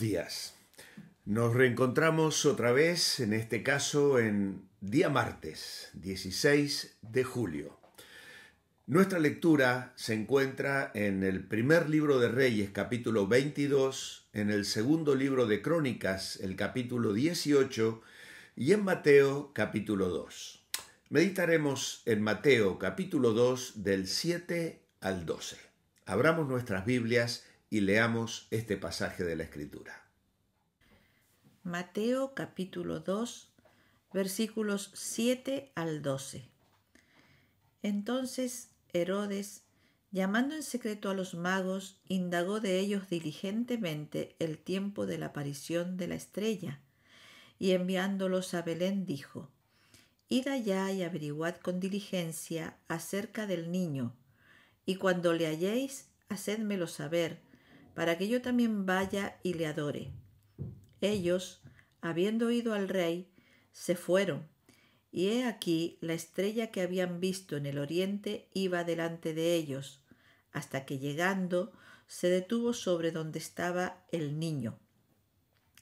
días. Nos reencontramos otra vez, en este caso en día martes, 16 de julio. Nuestra lectura se encuentra en el primer libro de Reyes, capítulo 22, en el segundo libro de Crónicas, el capítulo 18, y en Mateo, capítulo 2. Meditaremos en Mateo, capítulo 2, del 7 al 12. Abramos nuestras Biblias leamos este pasaje de la Escritura. Mateo capítulo 2 versículos 7 al 12. Entonces Herodes, llamando en secreto a los magos, indagó de ellos diligentemente el tiempo de la aparición de la estrella, y enviándolos a Belén dijo, Id allá y averiguad con diligencia acerca del niño, y cuando le halléis, hacedmelo saber, para que yo también vaya y le adore. Ellos, habiendo ido al rey, se fueron, y he aquí la estrella que habían visto en el oriente iba delante de ellos, hasta que llegando se detuvo sobre donde estaba el niño.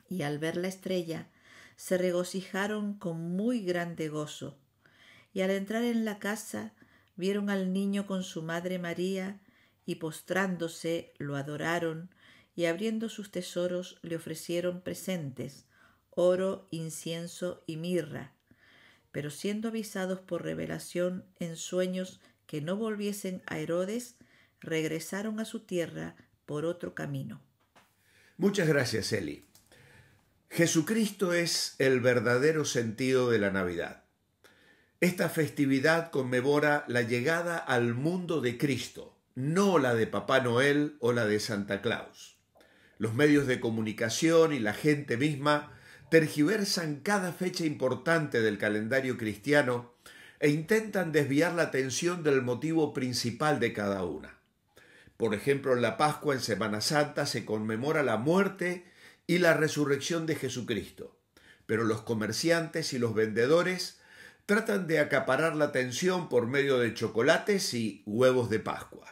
Y al ver la estrella, se regocijaron con muy grande gozo. Y al entrar en la casa, vieron al niño con su madre María, y postrándose lo adoraron, y abriendo sus tesoros le ofrecieron presentes, oro, incienso y mirra. Pero siendo avisados por revelación en sueños que no volviesen a Herodes, regresaron a su tierra por otro camino. Muchas gracias, Eli. Jesucristo es el verdadero sentido de la Navidad. Esta festividad conmemora la llegada al mundo de Cristo, no la de Papá Noel o la de Santa Claus. Los medios de comunicación y la gente misma tergiversan cada fecha importante del calendario cristiano e intentan desviar la atención del motivo principal de cada una. Por ejemplo, en la Pascua en Semana Santa se conmemora la muerte y la resurrección de Jesucristo, pero los comerciantes y los vendedores tratan de acaparar la atención por medio de chocolates y huevos de Pascua.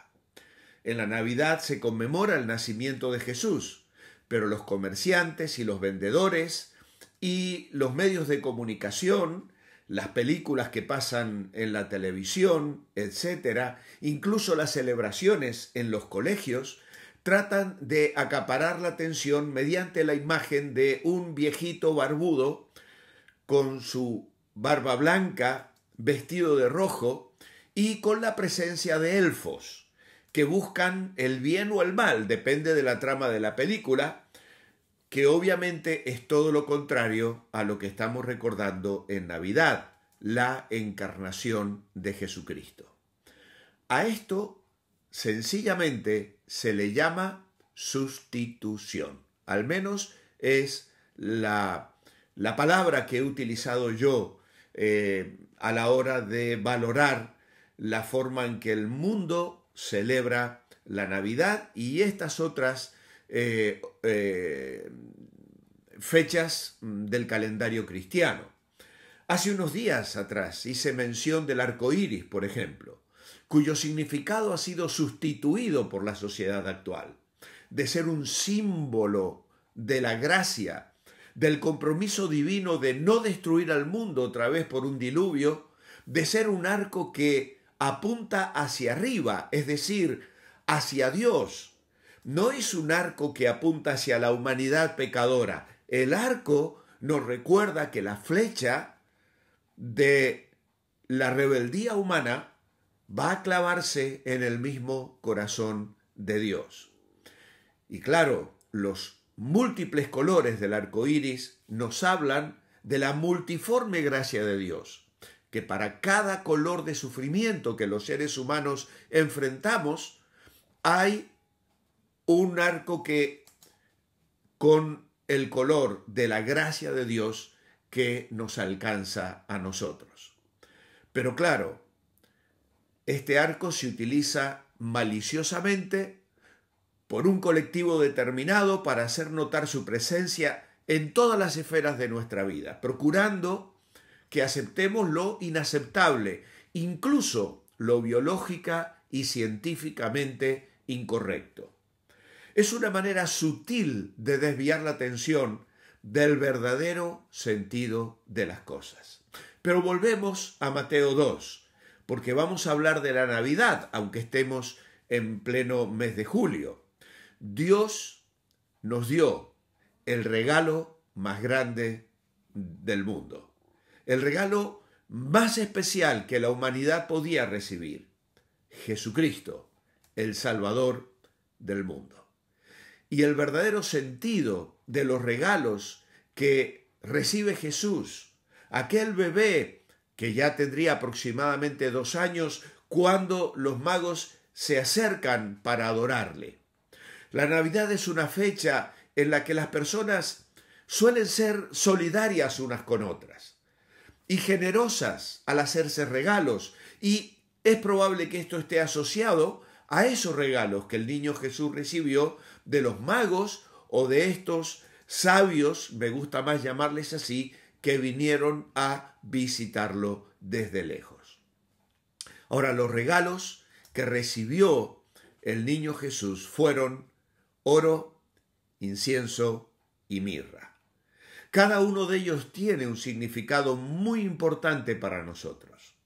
En la Navidad se conmemora el nacimiento de Jesús, pero los comerciantes y los vendedores y los medios de comunicación, las películas que pasan en la televisión, etcétera, incluso las celebraciones en los colegios, tratan de acaparar la atención mediante la imagen de un viejito barbudo con su barba blanca, vestido de rojo y con la presencia de elfos que buscan el bien o el mal, depende de la trama de la película, que obviamente es todo lo contrario a lo que estamos recordando en Navidad, la encarnación de Jesucristo. A esto sencillamente se le llama sustitución, al menos es la, la palabra que he utilizado yo eh, a la hora de valorar la forma en que el mundo celebra la Navidad y estas otras eh, eh, fechas mm, del calendario cristiano. Hace unos días atrás hice mención del arco iris, por ejemplo, cuyo significado ha sido sustituido por la sociedad actual, de ser un símbolo de la gracia, del compromiso divino de no destruir al mundo otra vez por un diluvio, de ser un arco que apunta hacia arriba, es decir, hacia Dios. No es un arco que apunta hacia la humanidad pecadora. El arco nos recuerda que la flecha de la rebeldía humana va a clavarse en el mismo corazón de Dios. Y claro, los múltiples colores del arco iris nos hablan de la multiforme gracia de Dios que para cada color de sufrimiento que los seres humanos enfrentamos, hay un arco que con el color de la gracia de Dios que nos alcanza a nosotros. Pero claro, este arco se utiliza maliciosamente por un colectivo determinado para hacer notar su presencia en todas las esferas de nuestra vida, procurando que aceptemos lo inaceptable, incluso lo biológica y científicamente incorrecto. Es una manera sutil de desviar la atención del verdadero sentido de las cosas. Pero volvemos a Mateo 2, porque vamos a hablar de la Navidad, aunque estemos en pleno mes de julio. Dios nos dio el regalo más grande del mundo el regalo más especial que la humanidad podía recibir, Jesucristo, el Salvador del mundo. Y el verdadero sentido de los regalos que recibe Jesús, aquel bebé que ya tendría aproximadamente dos años cuando los magos se acercan para adorarle. La Navidad es una fecha en la que las personas suelen ser solidarias unas con otras y generosas al hacerse regalos. Y es probable que esto esté asociado a esos regalos que el niño Jesús recibió de los magos o de estos sabios, me gusta más llamarles así, que vinieron a visitarlo desde lejos. Ahora, los regalos que recibió el niño Jesús fueron oro, incienso y mirra. Cada uno de ellos tiene un significado muy importante para nosotros.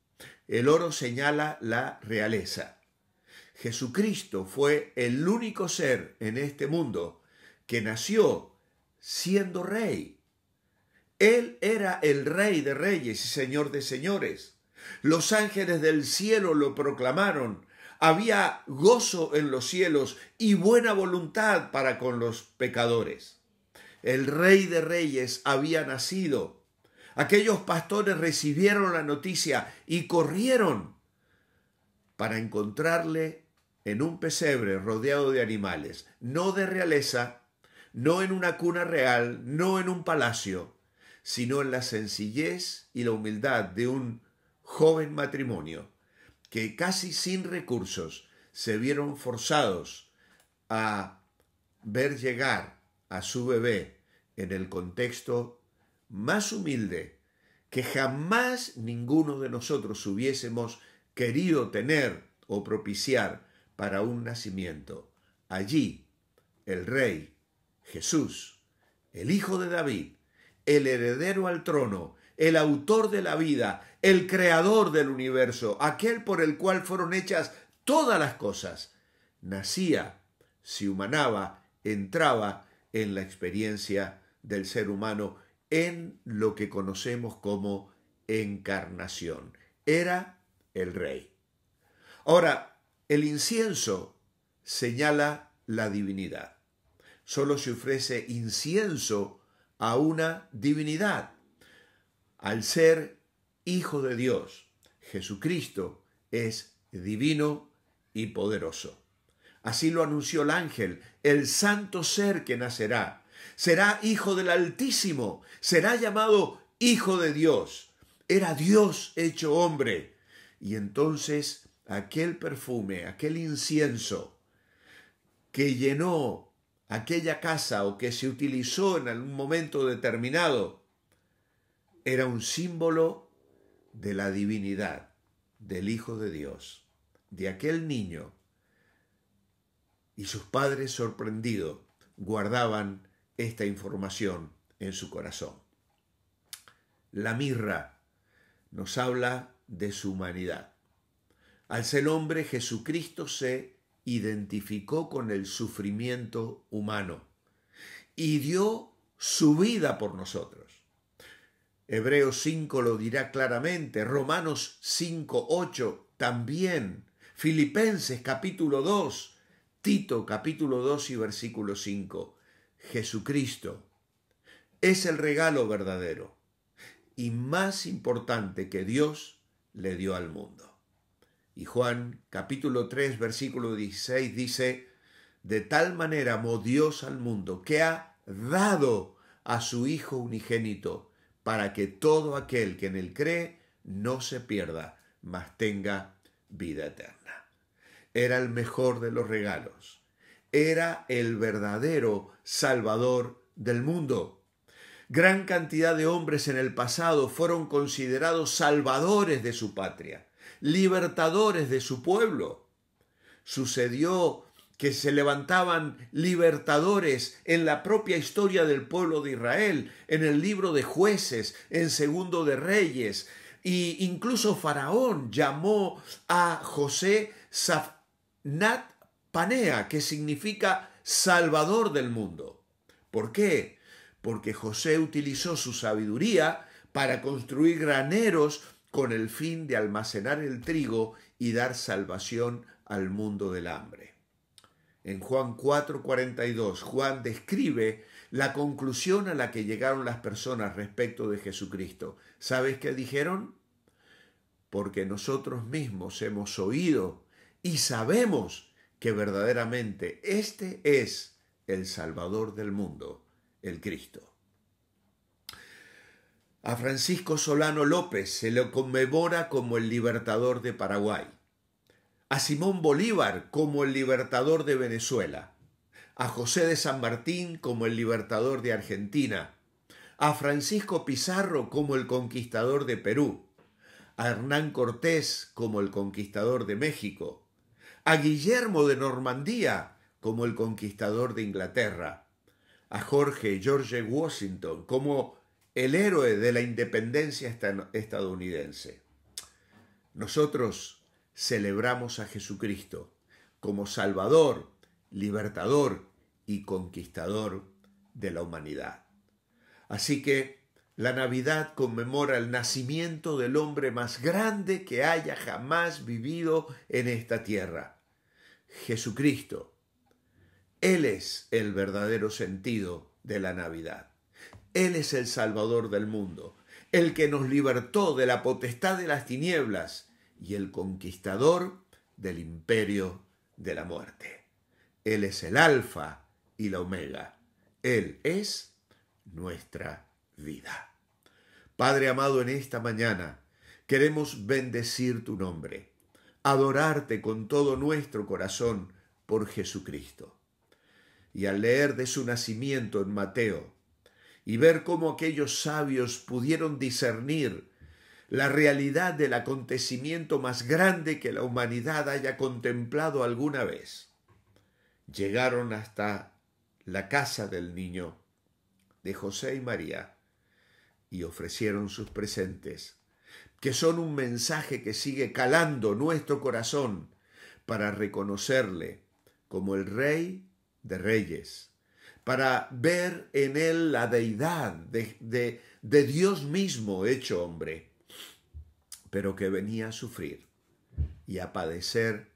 El oro señala la realeza. Jesucristo fue el único ser en este mundo que nació siendo rey. Él era el rey de reyes y señor de señores. Los ángeles del cielo lo proclamaron. Había gozo en los cielos y buena voluntad para con los pecadores el rey de reyes había nacido. Aquellos pastores recibieron la noticia y corrieron para encontrarle en un pesebre rodeado de animales, no de realeza, no en una cuna real, no en un palacio, sino en la sencillez y la humildad de un joven matrimonio que casi sin recursos se vieron forzados a ver llegar a su bebé en el contexto más humilde que jamás ninguno de nosotros hubiésemos querido tener o propiciar para un nacimiento. Allí, el rey, Jesús, el hijo de David, el heredero al trono, el autor de la vida, el creador del universo, aquel por el cual fueron hechas todas las cosas, nacía, se humanaba, entraba en la experiencia del ser humano en lo que conocemos como encarnación. Era el rey. Ahora, el incienso señala la divinidad. Solo se ofrece incienso a una divinidad. Al ser hijo de Dios, Jesucristo es divino y poderoso. Así lo anunció el ángel, el santo ser que nacerá será hijo del Altísimo, será llamado hijo de Dios. Era Dios hecho hombre. Y entonces aquel perfume, aquel incienso que llenó aquella casa o que se utilizó en algún momento determinado, era un símbolo de la divinidad, del Hijo de Dios, de aquel niño. Y sus padres, sorprendidos, guardaban esta información en su corazón. La mirra nos habla de su humanidad. Al ser hombre, Jesucristo se identificó con el sufrimiento humano y dio su vida por nosotros. Hebreos 5 lo dirá claramente, Romanos 5, 8 también, Filipenses capítulo 2, Tito capítulo 2 y versículo 5. Jesucristo. Es el regalo verdadero y más importante que Dios le dio al mundo. Y Juan capítulo 3 versículo 16 dice, de tal manera amó Dios al mundo que ha dado a su Hijo unigénito para que todo aquel que en él cree no se pierda, mas tenga vida eterna. Era el mejor de los regalos era el verdadero Salvador del mundo. Gran cantidad de hombres en el pasado fueron considerados salvadores de su patria, libertadores de su pueblo. Sucedió que se levantaban libertadores en la propia historia del pueblo de Israel, en el libro de jueces, en segundo de reyes, e incluso Faraón llamó a José Safnat Panea, que significa Salvador del mundo. ¿Por qué? Porque José utilizó su sabiduría para construir graneros con el fin de almacenar el trigo y dar salvación al mundo del hambre. En Juan 4:42, Juan describe la conclusión a la que llegaron las personas respecto de Jesucristo. ¿Sabes qué dijeron? Porque nosotros mismos hemos oído y sabemos que verdaderamente este es el Salvador del mundo, el Cristo. A Francisco Solano López se lo conmemora como el libertador de Paraguay, a Simón Bolívar como el libertador de Venezuela, a José de San Martín como el libertador de Argentina, a Francisco Pizarro como el conquistador de Perú, a Hernán Cortés como el conquistador de México, a Guillermo de Normandía como el conquistador de Inglaterra, a Jorge George Washington como el héroe de la independencia estadounidense. Nosotros celebramos a Jesucristo como Salvador, Libertador y Conquistador de la humanidad. Así que la Navidad conmemora el nacimiento del hombre más grande que haya jamás vivido en esta tierra Jesucristo. Él es el verdadero sentido de la Navidad. Él es el Salvador del mundo, el que nos libertó de la potestad de las tinieblas y el conquistador del imperio de la muerte. Él es el alfa y la omega. Él es nuestra vida. Padre amado, en esta mañana queremos bendecir tu nombre adorarte con todo nuestro corazón por Jesucristo. Y al leer de su nacimiento en Mateo y ver cómo aquellos sabios pudieron discernir la realidad del acontecimiento más grande que la humanidad haya contemplado alguna vez, llegaron hasta la casa del niño de José y María y ofrecieron sus presentes que son un mensaje que sigue calando nuestro corazón para reconocerle como el Rey de Reyes, para ver en él la deidad de, Dios mismo hecho hombre, pero que venía a sufrir y a padecer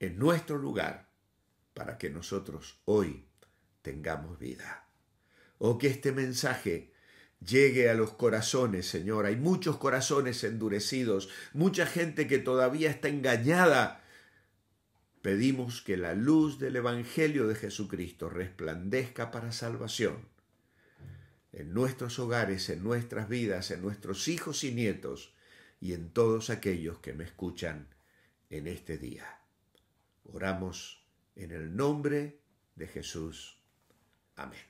en nuestro lugar para que nosotros hoy tengamos vida. O oh, que este mensaje llegue a los corazones, Señor. Hay muchos corazones endurecidos, mucha gente que todavía está engañada. Pedimos que la luz del Evangelio de Jesucristo resplandezca para salvación en nuestros hogares, en nuestras vidas, en nuestros hijos y nietos y en todos aquellos que me escuchan en este día. Oramos en el nombre de Jesús. Amén.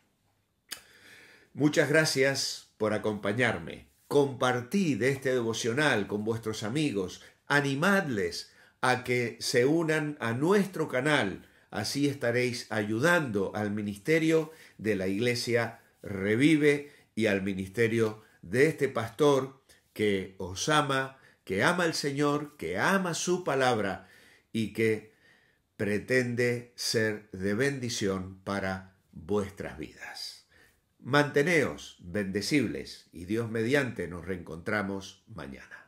Muchas gracias por acompañarme. Compartid este devocional con vuestros amigos. Animadles a que se unan a nuestro canal. Así estaréis ayudando al ministerio de la Iglesia Revive y al ministerio de este pastor que os ama, que ama al Señor, que ama su palabra y que pretende ser de bendición para vuestras vidas. Manteneos bendecibles y Dios mediante nos reencontramos mañana.